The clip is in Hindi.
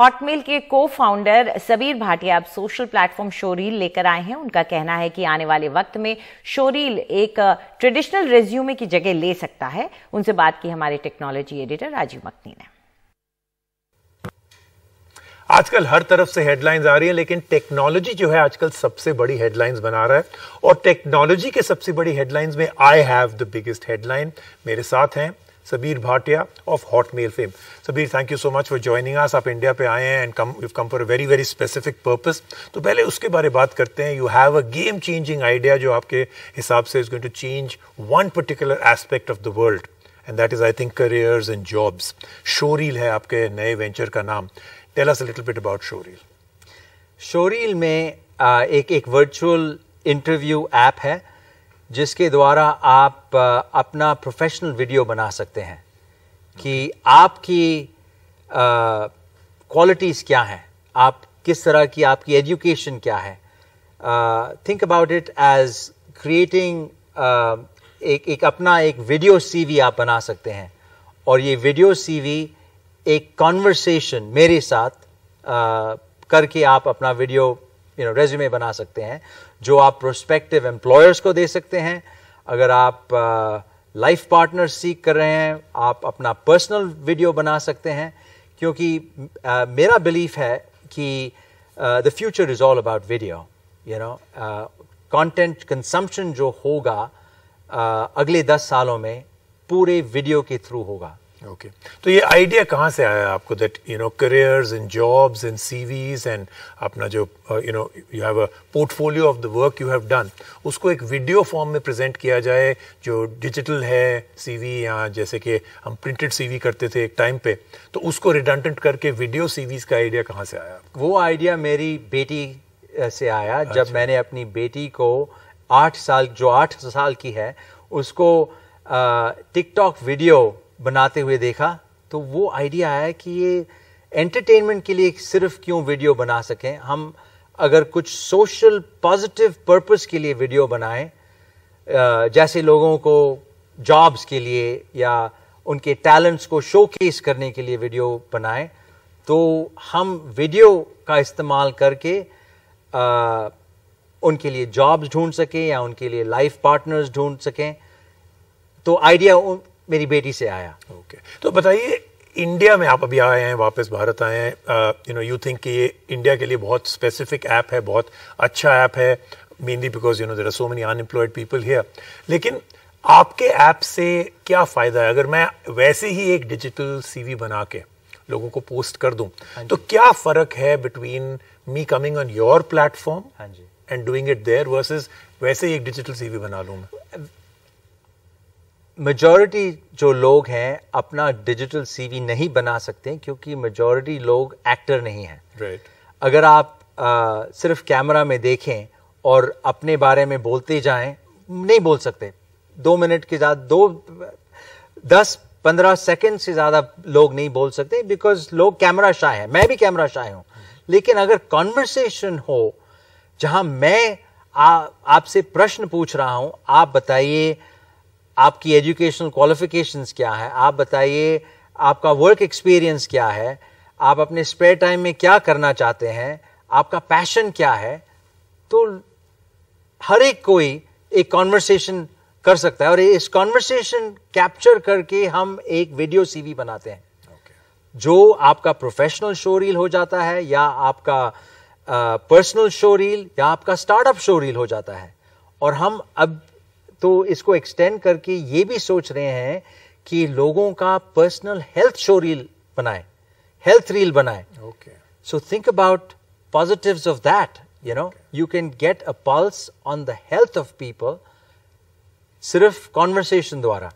हॉटमेल के को फाउंडर सबीर भाटिया अब सोशल प्लेटफॉर्म शोरील लेकर आए हैं उनका कहना है कि आने वाले वक्त में शोरील एक ट्रेडिशनल रेज्यूमे की जगह ले सकता है उनसे बात की हमारे टेक्नोलॉजी एडिटर राजीव मकनी ने आजकल हर तरफ से हेडलाइंस आ रही है लेकिन टेक्नोलॉजी जो है आजकल सबसे बड़ी हेडलाइंस बना रहा है और टेक्नोलॉजी के सबसे बड़ी हेडलाइंस में I have the biggest headline मेरे साथ हैं Sabir Bhatia of Hotmail fame. Sabir, thank you so much for joining us. आप इंडिया पे आए and come, you've come for a very very specific purpose. So पहले उसके बारे बात करते हैं. You have a game changing idea जो आपके हिसाब से is going to change one particular aspect of the world. And that is, I think, careers and jobs. Showreel है आपके नए venture का नाम. Tell us a little bit about Showreel. Showreel में एक एक virtual इंटरव्यू ऐप है जिसके द्वारा आप अपना प्रोफेशनल वीडियो बना सकते हैं कि आपकी क्वालिटीज़ क्या हैं आप किस तरह की आपकी एजुकेशन क्या है think about it as creating एक एक अपना एक वीडियो सीवी आप बना सकते हैं और ये वीडियो सीवी एक कॉन्वर्सेशन मेरे साथ uh, करके आप अपना वीडियो यू नो रेज्यूमे बना सकते हैं जो आप प्रोस्पेक्टिव एम्प्लॉयर्स को दे सकते हैं अगर आप लाइफ पार्टनर सीख कर रहे हैं आप अपना पर्सनल वीडियो बना सकते हैं क्योंकि uh, मेरा बिलीफ है कि the future is all about video you know content consumption जो होगा uh, अगले दस सालों में पूरे वीडियो के थ्रू होगा ओके okay. तो ये आइडिया कहाँ से आया आपको that you know careers and jobs and CVs and अपना जो you know you have a portfolio of the work you have done उसको एक वीडियो फॉर्म में प्रेजेंट किया जाए जो डिजिटल है सीवी या जैसे कि हम प्रिंटेड सीवी करते थे एक टाइम पे तो उसको रिडंडेंट करके वीडियो सीवीज का आइडिया कहाँ से आया वो आइडिया मेरी बेटी uh, से आया अच्छा। जब मैंने अपनी बेटी को आठ साल जो आठ साल की है उसको टिकटॉक uh, वीडियो बनाते हुए देखा तो वो आइडिया आया कि ये एंटरटेनमेंट के लिए सिर्फ क्यों वीडियो बना सकें हम अगर कुछ सोशल पॉजिटिव पर्पस के लिए वीडियो बनाएं जैसे लोगों को जॉब्स के लिए या उनके टैलेंट्स को शोकेस करने के लिए वीडियो बनाएं तो हम वीडियो का इस्तेमाल करके आ, उनके लिए जॉब्स ढूंढ सकें या उनके लिए लाइफ पार्टनर्स ढूंढ सकें तो आइडिया मेरी बेटी से आया ओके okay. तो बताइए इंडिया में आप अभी आए हैं वापस भारत आए हैं यू नो यू थिंक कि ये इंडिया के लिए बहुत स्पेसिफिक ऐप है बहुत अच्छा ऐप है mainly because you know there are so many unemployed people here लेकिन आपके ऐप से क्या फ़ायदा है अगर मैं वैसे ही एक डिजिटल सी बना के लोगों को पोस्ट कर दूँ हाँ तो क्या फ़र्क है between me coming on your platform and doing it there versus वैसे ही एक डिजिटल सी बना लूँ मैं मेजॉरिटी जो लोग हैं अपना डिजिटल सीवी नहीं बना सकते क्योंकि मेजॉरिटी लोग एक्टर नहीं हैं राइट right. अगर आप आ, सिर्फ कैमरा में देखें और अपने बारे में बोलते जाएं नहीं बोल सकते दो मिनट के ज़्यादा दो दस पंद्रह सेकंड से ज़्यादा लोग नहीं बोल सकते बिकॉज लोग कैमरा शाय हैं मैं भी कैमरा शाय हूँ लेकिन अगर कॉन्वर्सेशन हो जहाँ मैं आपसे प्रश्न पूछ रहा हूँ आप बताइए आपकी एजुकेशनल क्वालिफिकेशंस क्या है आप बताइए आपका वर्क एक्सपीरियंस क्या है आप अपने स्पेयर टाइम में क्या करना चाहते हैं आपका पैशन क्या है तो हर एक कोई एक कॉन्वर्सेशन कर सकता है और इस कॉन्वर्सेशन कैप्चर करके हम एक वीडियो सीवी बनाते हैं okay. जो आपका प्रोफेशनल शो रील हो जाता है या आपका पर्सनल शो रील या आपका स्टार्टअप शो रील हो जाता है और हम अब तो इसको एक्सटेंड करके ये भी सोच रहे हैं कि लोगों का पर्सनल हेल्थ शो रील बनाए हेल्थ रील बनाए okay so think about positives of that you know you can get a pulse on the health of people सिर्फ कॉन्वर्सेशन द्वारा